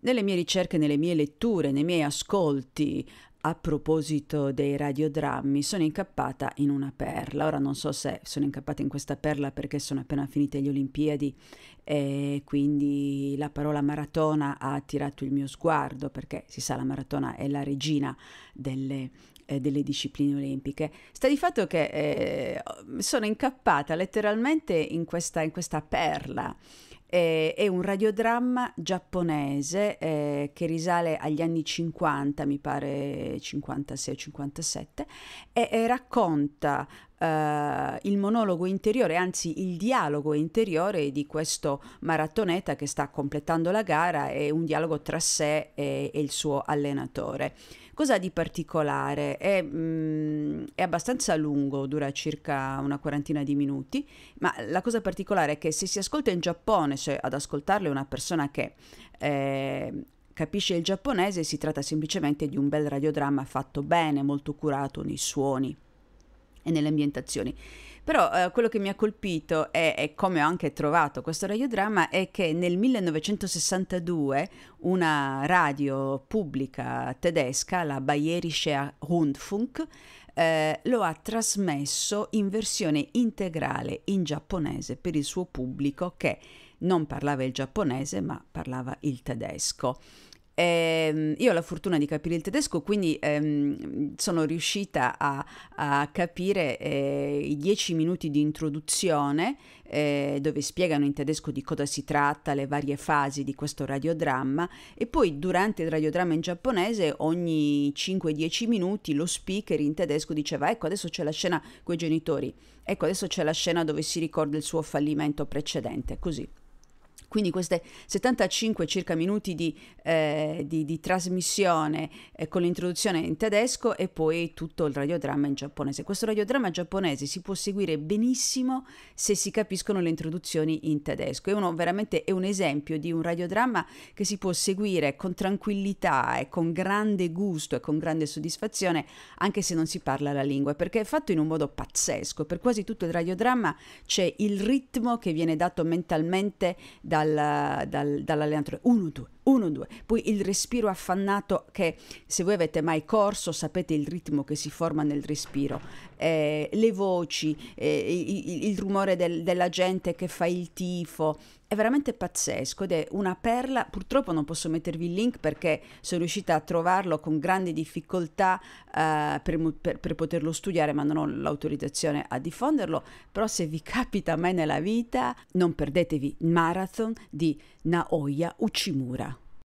Nelle mie ricerche, nelle mie letture, nei miei ascolti a proposito dei radiodrammi, sono incappata in una perla. Ora non so se sono incappata in questa perla perché sono appena finite le Olimpiadi e quindi la parola maratona ha attirato il mio sguardo perché si sa la maratona è la regina delle, eh, delle discipline olimpiche. Sta di fatto che eh, sono incappata letteralmente in questa, in questa perla eh, è un radiodramma giapponese eh, che risale agli anni 50, mi pare 56 57, e, e racconta eh, il monologo interiore, anzi il dialogo interiore di questo maratoneta che sta completando la gara, è un dialogo tra sé e, e il suo allenatore. Cosa di particolare? È, mh, mm, è abbastanza lungo, dura circa una quarantina di minuti, ma la cosa particolare è che se si ascolta in Giappone, cioè ad ascoltarlo è una persona che eh, capisce il giapponese, si tratta semplicemente di un bel radiodramma fatto bene, molto curato nei suoni e nelle ambientazioni. Però eh, quello che mi ha colpito e come ho anche trovato questo radiodramma è che nel 1962 una radio pubblica tedesca, la Bayerische Rundfunk, eh, lo ha trasmesso in versione integrale in giapponese per il suo pubblico che non parlava il giapponese ma parlava il tedesco eh, io ho la fortuna di capire il tedesco, quindi ehm, sono riuscita a, a capire eh, i dieci minuti di introduzione eh, dove spiegano in tedesco di cosa si tratta, le varie fasi di questo radiodramma e poi durante il radiodramma in giapponese ogni 5-10 minuti lo speaker in tedesco diceva ecco adesso c'è la scena con i genitori, ecco adesso c'è la scena dove si ricorda il suo fallimento precedente, così. Quindi queste 75 circa minuti di, eh, di, di trasmissione eh, con l'introduzione in tedesco e poi tutto il radiodramma in giapponese. Questo radiodramma giapponese si può seguire benissimo se si capiscono le introduzioni in tedesco. È uno, veramente è un esempio di un radiodramma che si può seguire con tranquillità e con grande gusto e con grande soddisfazione anche se non si parla la lingua, perché è fatto in un modo pazzesco. Per quasi tutto il radiodramma c'è il ritmo che viene dato mentalmente dal, dal, dall'allenatore. Uno, due, 1, 2. Poi il respiro affannato che se voi avete mai corso sapete il ritmo che si forma nel respiro, eh, le voci, eh, il, il, rumore del, della gente che fa il tifo, è veramente pazzesco ed è una perla. Purtroppo non posso mettervi il link perché sono riuscita a trovarlo con grande difficoltà uh, per, per, per, poterlo studiare, ma non ho l'autorizzazione a diffonderlo. Però se vi capita mai nella vita, non perdetevi marathon di Naoya Uchimura.